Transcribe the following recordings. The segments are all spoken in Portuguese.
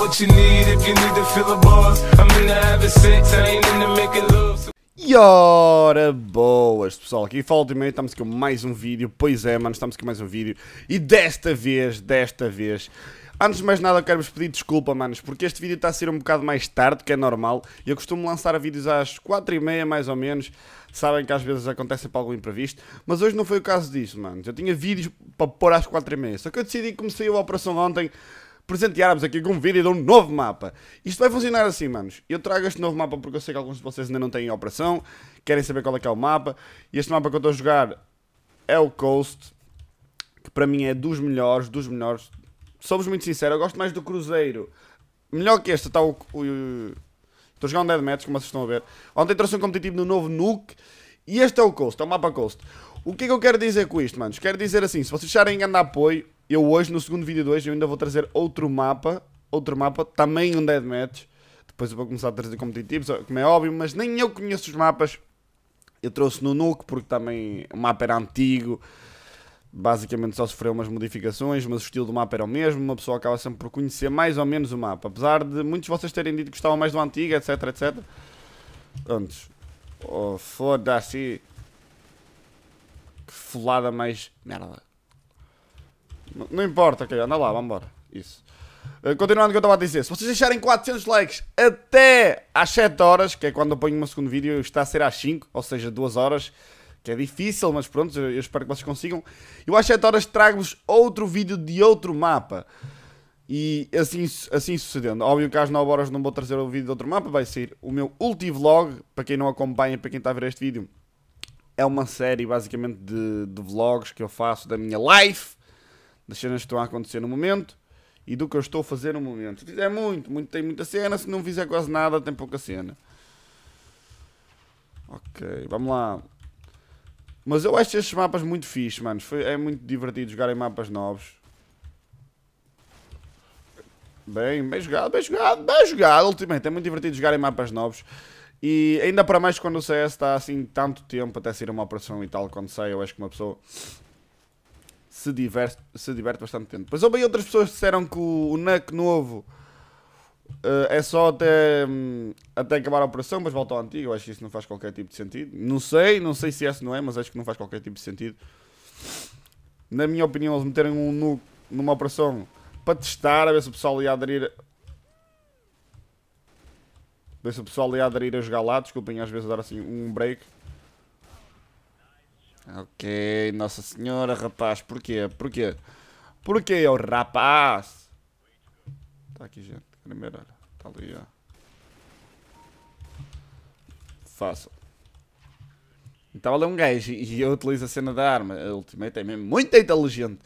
what you need if you need to feel a boss. I'm in the sex, I ain't in the making love. E ora boas pessoal, aqui fala e meio, estamos aqui com mais um vídeo, pois é mano, estamos aqui com mais um vídeo E desta vez, desta vez, antes de mais nada quero vos pedir desculpa manos Porque este vídeo está a ser um bocado mais tarde, que é normal e Eu costumo lançar vídeos às 4 e meia mais ou menos Sabem que às vezes acontece para algum imprevisto Mas hoje não foi o caso disso manos, eu tinha vídeos para pôr às 4 e meia Só que eu decidi que comecei a operação ontem presentearmos aqui com um vídeo de um novo mapa. Isto vai funcionar assim, manos. Eu trago este novo mapa porque eu sei que alguns de vocês ainda não têm a operação, querem saber qual é que é o mapa. E este mapa que eu estou a jogar é o Coast, que para mim é dos melhores, dos melhores. Somos muito sinceros, eu gosto mais do Cruzeiro. Melhor que este está o... Estou a jogar um Deadmatch, como vocês estão a ver. Ontem trouxe um competitivo no novo Nuke. E este é o Coast, é o mapa Coast. O que é que eu quero dizer com isto, manos? Quero dizer assim, se vocês acharem grande apoio, eu hoje, no segundo vídeo de eu ainda vou trazer outro mapa, outro mapa, também um deadmatch. Depois eu vou começar a trazer competitivos, como é óbvio, mas nem eu conheço os mapas. Eu trouxe no Nuke, porque também o mapa era antigo. Basicamente só sofreu umas modificações, mas o estilo do mapa era o mesmo. Uma pessoa acaba sempre por conhecer mais ou menos o mapa. Apesar de muitos de vocês terem dito que gostavam mais do antigo, etc, etc. Antes. Oh, foda-se. Que folada mais... Merda. Não, importa, ok, Anda lá, vambora. Isso. Eh, continuando o que eu estava a dizer, se vocês deixarem 400 likes até às 7 horas, que é quando eu ponho o meu segundo vídeo, está a ser às 5, ou seja, 2 horas, que é difícil, mas pronto, eu, espero que vocês consigam. Eu às 7 horas trago-vos outro vídeo de outro mapa. E assim, assim sucedendo. Óbvio que às 9 horas não vou trazer o vídeo de outro mapa, vai ser o meu vlog para quem não acompanha, para quem está a ver este vídeo. É uma série basicamente de, de vlogs que eu faço da minha life das cenas que estão a acontecer no momento e do que eu estou a fazer no momento. Se fizer muito, muito tem muita cena, se não fizer quase nada, tem pouca cena. Ok, vamos lá. Mas eu acho estes mapas muito fixe, mano. Foi, é muito divertido jogar em mapas novos. Bem, bem jogado, bem jogado, bem jogado. Ultimamente é muito divertido jogar em mapas novos. E ainda para mais quando o CS está assim tanto tempo até sair uma operação e tal. Quando sai, eu acho que uma pessoa se diverte, se diverte bastante tempo. Mas houve outras pessoas que disseram que o, o NAC novo uh, é só até, um, até acabar a operação, mas volta ao antigo. Eu acho que isso não faz qualquer tipo de sentido. Não sei, não sei se é esse não é, mas acho que não faz qualquer tipo de sentido. Na minha opinião, eles meterem um NUC numa operação para testar, a ver se o pessoal ia aderir. A ver se o pessoal ia aderir a jogar lá. Desculpem às vezes dar assim um break. Ok, Nossa Senhora, rapaz. Porquê? Porquê? Porquê eu, rapaz? Tá aqui, gente. Primeiro, olha. Tá ali, ó. Fácil. Então ele é um gajo e eu utilizo a cena da arma. A Ultimate é mesmo muito inteligente.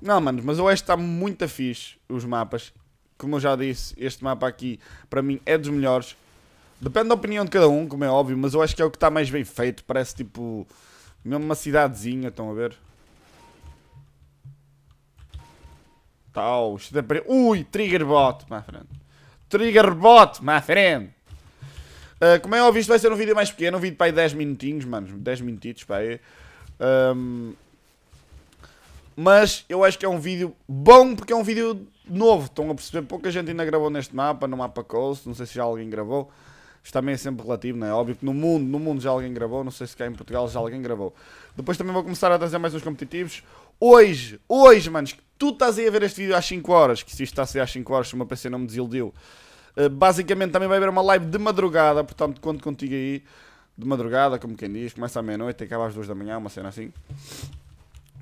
Não, mano, mas o Oeste está muito fixe, os mapas. Como eu já disse, este mapa aqui, para mim, é dos melhores. Depende da opinião de cada um, como é óbvio, mas eu acho que é o que está mais bem feito. Parece, tipo, mesmo uma cidadezinha, estão a ver? Tal, isto é para... Ui, triggerbot, má frente. Triggerbot, má Uh, ah, como é óbvio, isto vai ser um vídeo mais pequeno. Um vídeo para aí 10 minutinhos, mano. 10 minutitos para aí. Um... Mas eu acho que é um vídeo bom porque é um vídeo novo. Estão a perceber? Pouca gente ainda gravou neste mapa, no mapa Coast. Não sei se já alguém gravou. Isto também é sempre relativo, não é? Óbvio que no mundo, no mundo já alguém gravou, não sei se cá em Portugal já alguém gravou. Depois também vou começar a trazer mais uns competitivos. Hoje, hoje, manos, tu estás aí a ver este vídeo às 5 horas, que se isto está a ser às 5 horas, se uma PC não me desiludiu. Eh, basicamente também vai haver uma live de madrugada, portanto conto contigo aí. De madrugada, como quem diz, começa à meia-noite, acaba às 2 da manhã, uma cena assim.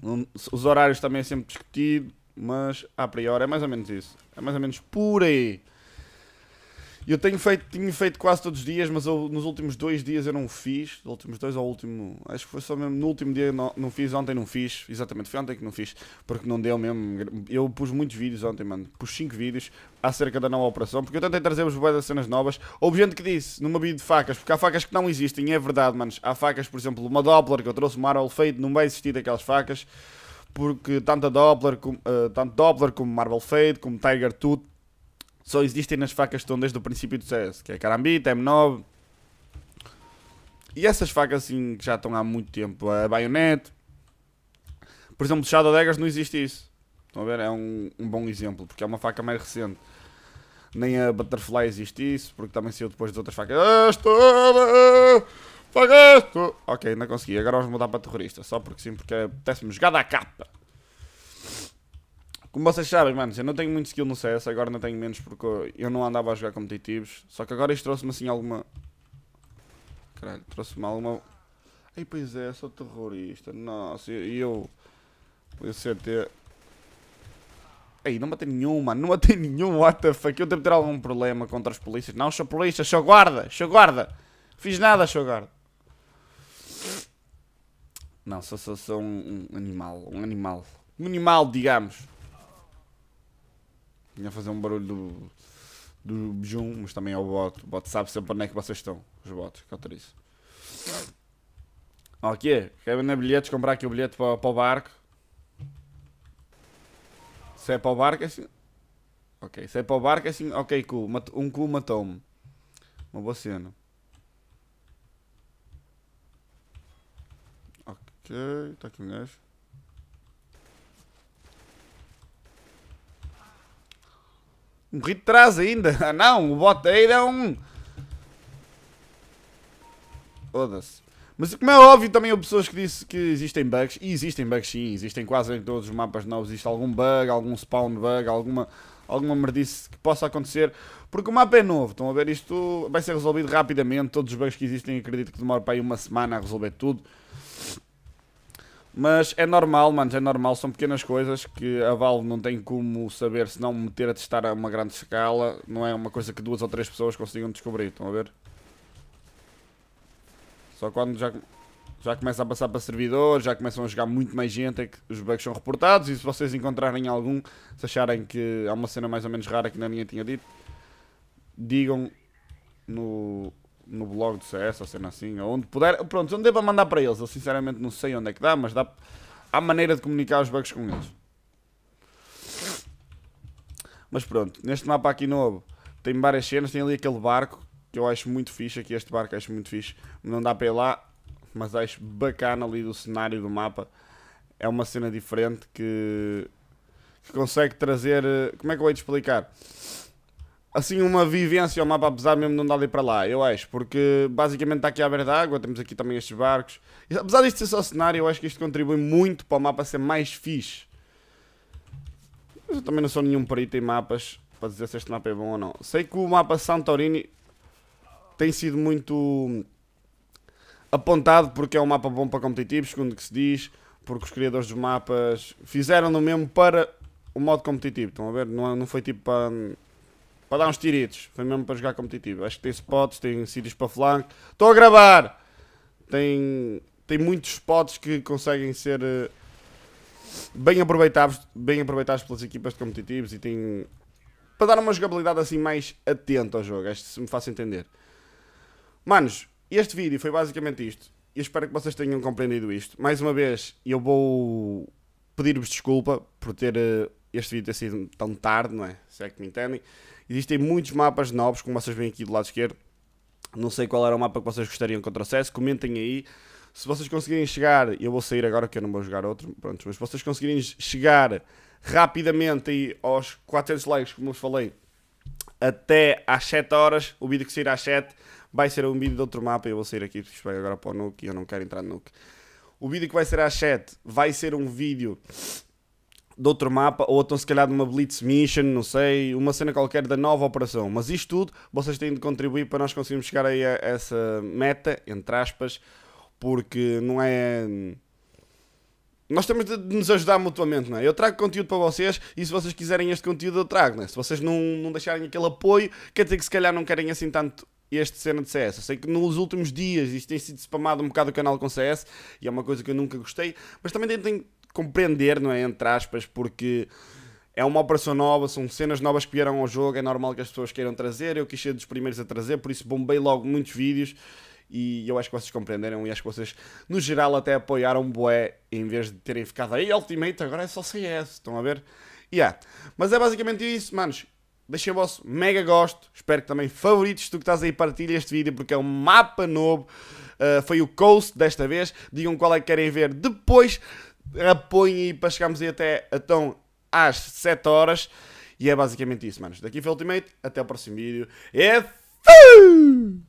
Hum, os horários também é sempre discutido, mas a priori é mais ou menos isso. É mais ou menos por aí. Eu tenho feito, tenho feito quase todos os dias, mas eu, nos últimos dois dias eu não fiz. Nos últimos dois ao último. Acho que foi só mesmo. No último dia não, não fiz, ontem não fiz. Exatamente, foi ontem que não fiz. Porque não deu mesmo. Eu pus muitos vídeos ontem, mano. Pus 5 vídeos acerca da nova operação. Porque eu tentei trazer-vos das cenas novas. Houve gente que disse numa vida de facas, porque há facas que não existem, é verdade, manos. Há facas, por exemplo, uma Doppler que eu trouxe, uma Marvel Fade, não vai existir daquelas facas porque tanto a Doppler como, uh, eh, tanto Doppler como Marvel Fade, como Tiger Tooth, só existem nas facas que estão desde o princípio do CS, que é Carambita, M9. E essas facas assim que já estão há muito tempo, a Bayonet. Por exemplo, Shadow Daggers não existe isso. Estão a ver? É um, um bom exemplo, porque é uma faca mais recente. Nem a Butterfly existe isso, porque também saiu depois de outras facas. Ah, faca! Ok, ainda consegui. Agora vamos mudar para terrorista, só porque sim, porque apetece-me é jogar da capa. Como vocês sabem, mano, eu não tenho muito skill no CS, agora não tenho menos porque eu não andava a jogar competitivos. Só que agora isto trouxe-me assim alguma. Caralho, trouxe-me alguma. Ei, pois é, sou terrorista. Nossa, e eu. Podia ser é, ter. Ei, não matei nenhum, mano, não matei nenhum, what the fuck. Eu devo ter algum problema contra as polícias. Não, sou polícia, sou guarda, sou guarda. Fiz nada, sou guarda. Não, sou, sou, sou um, um animal, um animal. Um animal, digamos vinha fazer um barulho do, do Bjum, mas também ao é bot. O bot sabe sempre onde é que vocês estão, os bots, que é isso Ok, quer vender bilhetes, comprar aqui o bilhete para, para o barco. Se é para o barco, é assim. Ok, se é para o barco, é assim. Ok, cu, um cu matou-me. Uma boa cena. Ok, está aqui um gajo. Um de trás ainda. Ah não, o boteiro é um... Foda-se. Mas como é óbvio, também houve pessoas que disse que existem bugs. E existem bugs sim, existem quase em todos os mapas novos. Existe algum bug, algum spawn bug, alguma, alguma merdice que possa acontecer. Porque o mapa é novo, estão a ver? Isto vai ser resolvido rapidamente. Todos os bugs que existem, acredito que demora para aí uma semana a resolver tudo. Mas é normal, mano, é normal, são pequenas coisas que a Valve não tem como saber se não meter a testar a uma grande escala, não é uma coisa que duas ou três pessoas consigam descobrir, estão a ver? Só quando já, já começa a passar para servidores, já começam a jogar muito mais gente, é que os bugs são reportados e se vocês encontrarem algum, se acharem que há uma cena mais ou menos rara que ainda ninguém tinha dito, digam no no blog do CS, ou cena assim, ou onde puder. Pronto, onde para mandar para eles. Eu sinceramente não sei onde é que dá, mas dá, há maneira de comunicar os bugs com eles. Mas pronto, neste mapa aqui novo tem várias cenas. Tem ali aquele barco que eu acho muito fixe. Aqui este barco acho muito fixe. Não dá para ir lá, mas acho bacana ali do cenário do mapa. É uma cena diferente que, que consegue trazer. Como é que eu vou de explicar? assim uma vivência ao mapa, apesar mesmo de não dar ali para lá, eu acho, porque basicamente está aqui à beira da água, temos aqui também estes barcos. E, apesar disto ser só cenário, eu acho que isto contribui muito para o mapa ser mais fixe. Mas eu também não sou nenhum perito em mapas para dizer se este mapa é bom ou não. Sei que o mapa Santorini tem sido muito apontado porque é um mapa bom para competitivos, segundo que se diz, porque os criadores dos mapas fizeram no mesmo para o modo competitivo. Estão a ver? Não, é- não foi tipo para para dar uns tiritos. Foi mesmo para jogar competitivo. Acho que tem spots, tem sítios para flanco. Estou a gravar! Tem, tem muitos spots que conseguem ser eh, bem aproveitados, bem aproveitados pelas equipas de competitivos e tem. para dar uma jogabilidade assim mais atenta ao jogo. Acho que se me faço entender. Manos, este vídeo foi basicamente isto. E espero que vocês tenham compreendido isto. Mais uma vez, eu vou pedir-vos desculpa por ter eh, este vídeo ter sido tão tarde, não é? Se é que me entendem. Existem muitos mapas novos, como vocês veem aqui do lado esquerdo. Não sei qual era o mapa que vocês gostariam que eu trouxesse, comentem aí. Se vocês conseguirem chegar, eu vou sair agora que eu não vou jogar outro, pronto, mas se vocês conseguirem chegar rapidamente aí aos 400 likes, como vos falei, até às 7 horas, o vídeo que sair às 7 vai ser um vídeo de outro mapa, eu vou sair aqui, porque agora para o Nuke e eu não quero entrar no Nuke. O vídeo que vai ser às 7 vai ser um vídeo de outro mapa, ou então se calhar de uma Blitz Mission, não sei, uma cena qualquer da nova operação. Mas isto tudo vocês têm de contribuir para nós conseguirmos chegar aí a essa meta, entre aspas, porque não é. Nós temos de nos ajudar mutuamente, não é? Eu trago conteúdo para vocês e se vocês quiserem este conteúdo eu trago, não é? Se vocês não, não deixarem aquele apoio, quer dizer que se calhar não querem assim tanto este cena de CS. Eu sei que nos últimos dias isto tem sido spamado um bocado o canal com CS e é uma coisa que eu nunca gostei, mas também tem, compreender, não é? Entre aspas, porque é uma operação nova, são cenas novas que vieram ao jogo, é normal que as pessoas queiram trazer, eu quis ser dos primeiros a trazer, por isso bombei logo muitos vídeos e eu acho que vocês compreenderam e acho que vocês, no geral, até apoiaram Boé em vez de terem ficado aí Ultimate, agora é só CS, estão a ver? Yeah. Mas é basicamente isso, manos. Deixem o vosso mega gosto, espero que também favoritos tu que estás aí partilha este vídeo porque é um mapa novo, uh, foi o Coast desta vez, digam qual é que querem ver depois eh, apoiem para chegarmos aí até então às 7 horas. E é basicamente isso, manos. Daqui foi o Ultimate, até o próximo vídeo. É fui!